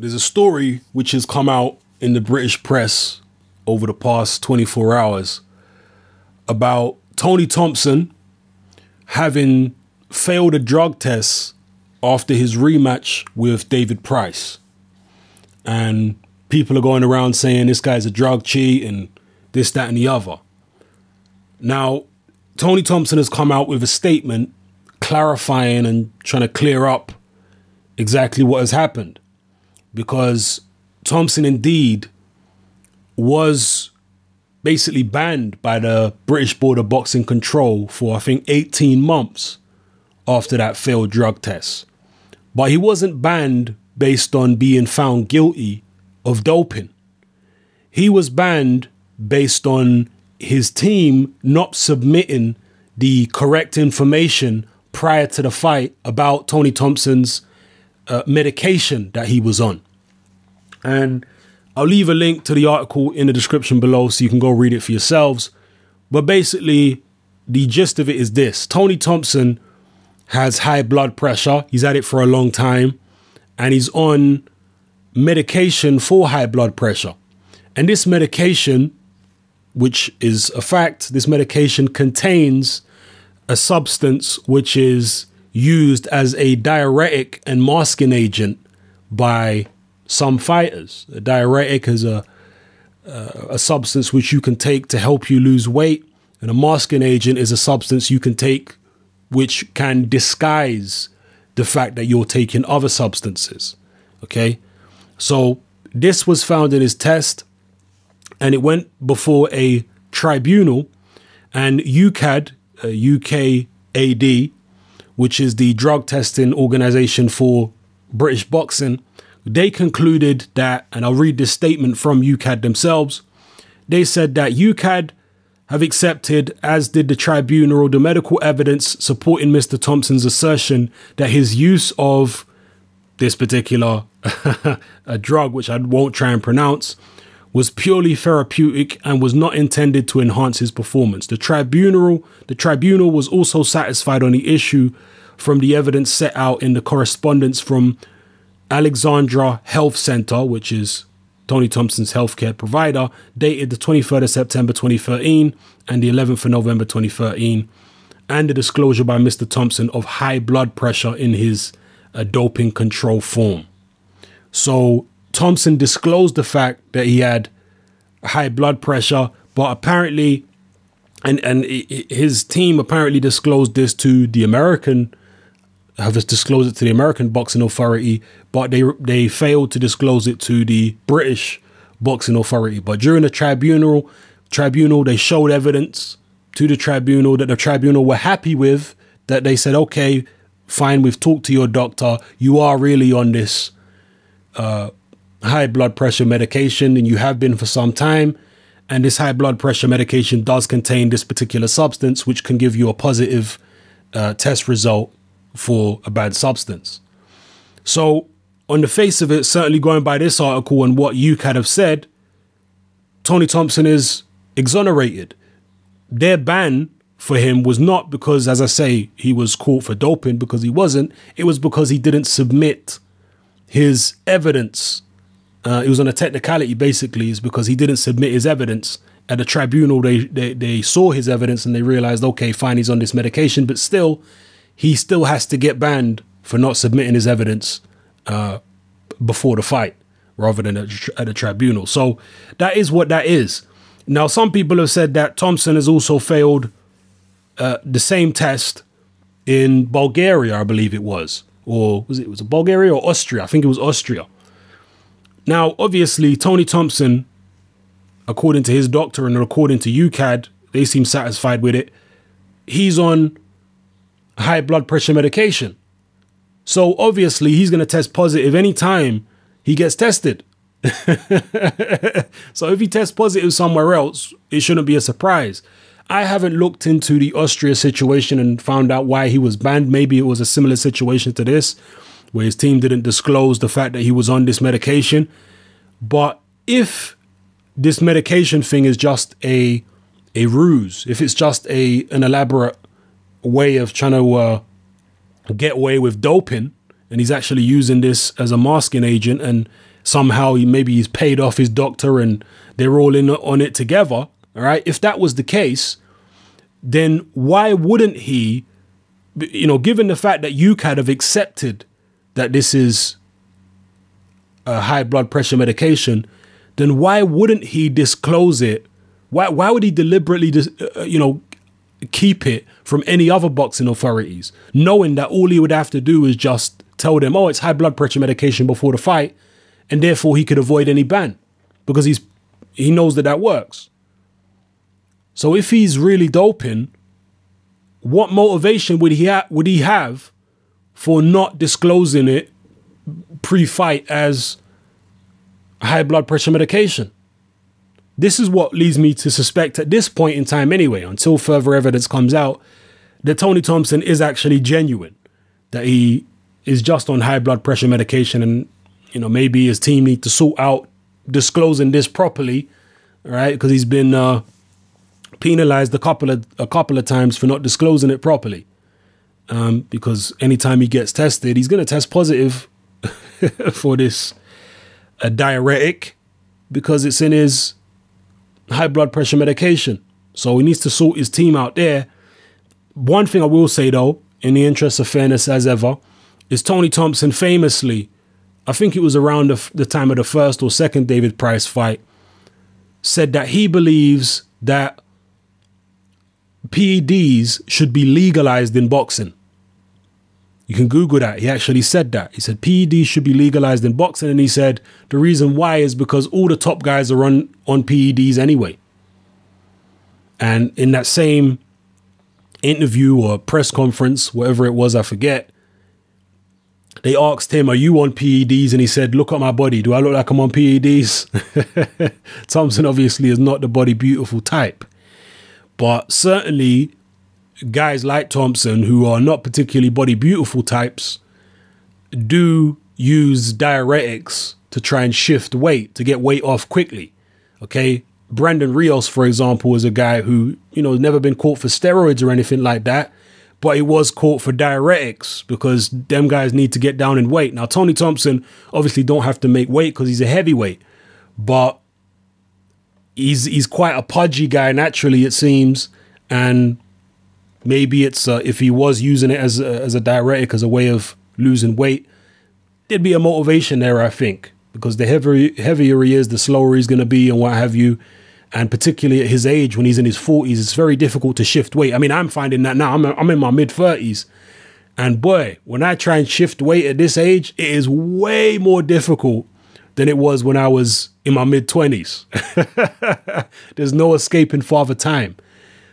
There's a story which has come out in the British press over the past 24 hours about Tony Thompson having failed a drug test after his rematch with David Price. And people are going around saying this guy's a drug cheat and this, that, and the other. Now, Tony Thompson has come out with a statement clarifying and trying to clear up exactly what has happened because Thompson indeed was basically banned by the British Board of Boxing Control for, I think, 18 months after that failed drug test. But he wasn't banned based on being found guilty of doping. He was banned based on his team not submitting the correct information prior to the fight about Tony Thompson's uh, medication that he was on. And I'll leave a link to the article in the description below so you can go read it for yourselves. But basically, the gist of it is this Tony Thompson has high blood pressure, he's had it for a long time, and he's on medication for high blood pressure. And this medication, which is a fact, this medication contains a substance which is used as a diuretic and masking agent by some fighters. A diuretic is a uh, a substance which you can take to help you lose weight, and a masking agent is a substance you can take which can disguise the fact that you're taking other substances. Okay, so this was found in his test, and it went before a tribunal, and UCAD, uh, UKAD, which is the drug testing organization for British boxing, they concluded that, and I'll read this statement from UCAD themselves. They said that UCAD have accepted, as did the tribunal, the medical evidence supporting Mr. Thompson's assertion that his use of this particular a drug, which I won't try and pronounce, was purely therapeutic and was not intended to enhance his performance. The tribunal, the tribunal was also satisfied on the issue from the evidence set out in the correspondence from Alexandra Health Center, which is Tony Thompson's healthcare provider, dated the 23rd of September 2013 and the 11th of November 2013, and the disclosure by Mr. Thompson of high blood pressure in his uh, doping control form. So Thompson disclosed the fact that he had high blood pressure, but apparently, and and his team apparently disclosed this to the American have disclosed it to the American boxing authority, but they they failed to disclose it to the British boxing authority. But during the tribunal tribunal, they showed evidence to the tribunal that the tribunal were happy with. That they said, okay, fine, we've talked to your doctor. You are really on this uh, high blood pressure medication, and you have been for some time. And this high blood pressure medication does contain this particular substance, which can give you a positive uh, test result for a bad substance. So, on the face of it, certainly going by this article and what you could have said, Tony Thompson is exonerated. Their ban for him was not because, as I say, he was caught for doping, because he wasn't. It was because he didn't submit his evidence. Uh, it was on a technicality, basically, is because he didn't submit his evidence at the tribunal. They, they they saw his evidence and they realized, okay, fine, he's on this medication, but still, he still has to get banned for not submitting his evidence uh, before the fight rather than at, at a tribunal. So that is what that is. Now, some people have said that Thompson has also failed uh, the same test in Bulgaria, I believe it was, or was it was it Bulgaria or Austria? I think it was Austria. Now, obviously, Tony Thompson, according to his doctor and according to UCAD, they seem satisfied with it. He's on high blood pressure medication. So obviously he's going to test positive anytime he gets tested. so if he tests positive somewhere else, it shouldn't be a surprise. I haven't looked into the Austria situation and found out why he was banned. Maybe it was a similar situation to this, where his team didn't disclose the fact that he was on this medication. But if this medication thing is just a a ruse, if it's just a an elaborate way of trying to uh, get away with doping, and he's actually using this as a masking agent, and somehow he, maybe he's paid off his doctor, and they're all in on it together. All right, if that was the case, then why wouldn't he, you know, given the fact that you kind of accepted that this is a high blood pressure medication, then why wouldn't he disclose it? Why why would he deliberately, dis, uh, uh you know, keep it from any other boxing authorities, knowing that all he would have to do is just tell them, oh, it's high blood pressure medication before the fight, and therefore he could avoid any ban because he's he knows that that works. So if he's really doping, what motivation would he ha- would he have for not disclosing it pre-fight as high blood pressure medication? This is what leads me to suspect at this point in time, anyway, until further evidence comes out, that Tony Thompson is actually genuine, that he is just on high blood pressure medication, and you know maybe his team need to sort out disclosing this properly, right? Because he's been uh, penalized a couple of a couple of times for not disclosing it properly. Um, because anytime he gets tested, he's going to test positive for this a uh, diuretic because it's in his high blood pressure medication. So he needs to sort his team out there. One thing I will say though, in the interest of fairness as ever, is Tony Thompson famously, I think it was around the, the time of the first or second David Price fight, said that he believes that PEDs should be legalized in boxing. You can Google that. He actually said that. He said PED should be legalized in boxing. And he said the reason why is because all the top guys are on, on PEDs anyway. And in that same interview or press conference, whatever it was, I forget, they asked him, Are you on PEDs? And he said, Look at my body. Do I look like I'm on PEDs? Thompson obviously is not the body beautiful type. But certainly, guys like Thompson, who are not particularly body beautiful types, do use diuretics to try and shift weight to get weight off quickly. Okay. Brandon Rios, for example, is a guy who, you know, never been caught for steroids or anything like that, but he was caught for diuretics because them guys need to get down in weight. Now, Tony Thompson obviously don't have to make weight because he's a heavyweight, but he's he's quite a pudgy guy naturally, it seems, and Maybe it's uh, if he was using it as a, as a diuretic, as a way of losing weight, there'd be a motivation there, I think, because the heavier, heavier he is, the slower he's going to be and what have you. And particularly at his age, when he's in his 40s, it's very difficult to shift weight. I mean, I'm finding that now. I'm, I'm in my mid 30s. And boy, when I try and shift weight at this age, it is way more difficult than it was when I was in my mid 20s. There's no escaping father time.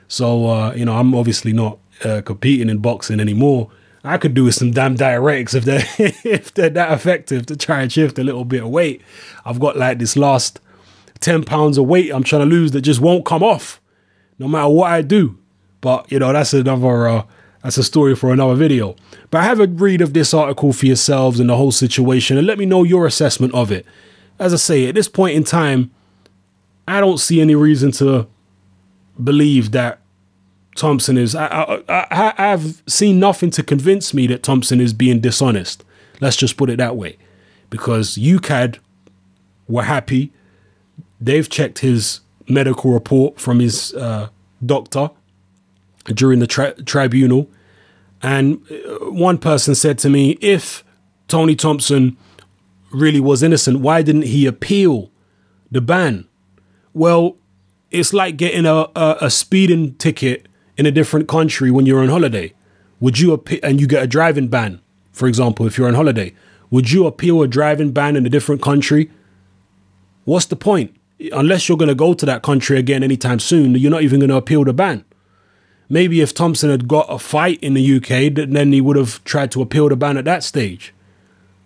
So, uh, you know, I'm obviously not uh, competing in boxing anymore. I could do with some damn diuretics if they're, if they're that effective to try and shift a little bit of weight. I've got like this last 10 pounds of weight I'm trying to lose that just won't come off no matter what I do. But, you know, that's another, uh, that's a story for another video. But have a read of this article for yourselves and the whole situation and let me know your assessment of it. As I say, at this point in time, I don't see any reason to believe that Thompson is. I, I, I, I've seen nothing to convince me that Thompson is being dishonest. Let's just put it that way, because UCAD were happy. They've checked his medical report from his uh, doctor during the tri tribunal, and uh, one person said to me, if Tony Thompson really was innocent, why didn't he appeal the ban? Well, it's like getting a, a, a speeding ticket in a different country when you're on holiday. Would you appeal and you get a driving ban, for example, if you're on holiday? Would you appeal a driving ban in a different country? What's the point? Unless you're going to go to that country again anytime soon, you're not even going to appeal the ban. Maybe if Thompson had got a fight in the UK, then he would have tried to appeal the ban at that stage.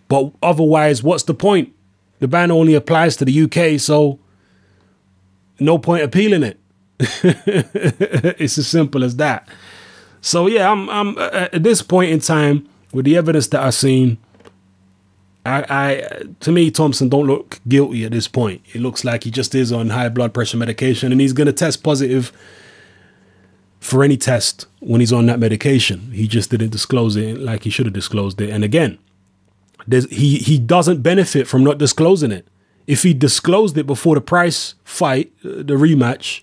But otherwise, what's the point? The ban only applies to the UK, so no point appealing it. it's as simple as that. So yeah, I'm I'm uh, uh, at this point in time with the evidence that I've seen. I, I to me Thompson don't look guilty at this point. It looks like he just is on high blood pressure medication, and he's gonna test positive for any test when he's on that medication. He just didn't disclose it like he should have disclosed it. And again, he he doesn't benefit from not disclosing it. If he disclosed it before the price fight, uh, the rematch,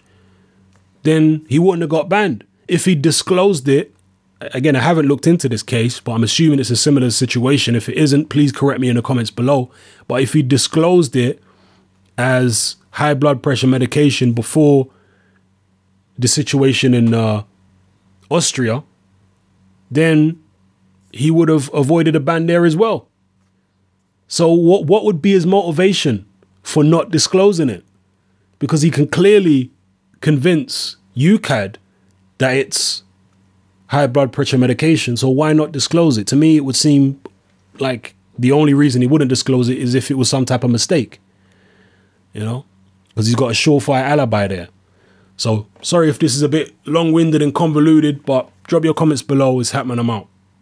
then he wouldn't have got banned. If he disclosed it, again, I haven't looked into this case, but I'm assuming it's a similar situation. If it isn't, please correct me in the comments below. But if he disclosed it as high blood pressure medication before the situation in uh, Austria, then he would have avoided a ban there as well. So what what would be his motivation? for not disclosing it because he can clearly convince UCAD that it's high blood pressure medication. So why not disclose it? To me, it would seem like the only reason he wouldn't disclose it is if it was some type of mistake, you know, because he's got a surefire alibi there. So sorry if this is a bit long winded and convoluted, but drop your comments below. It's happening. I'm out.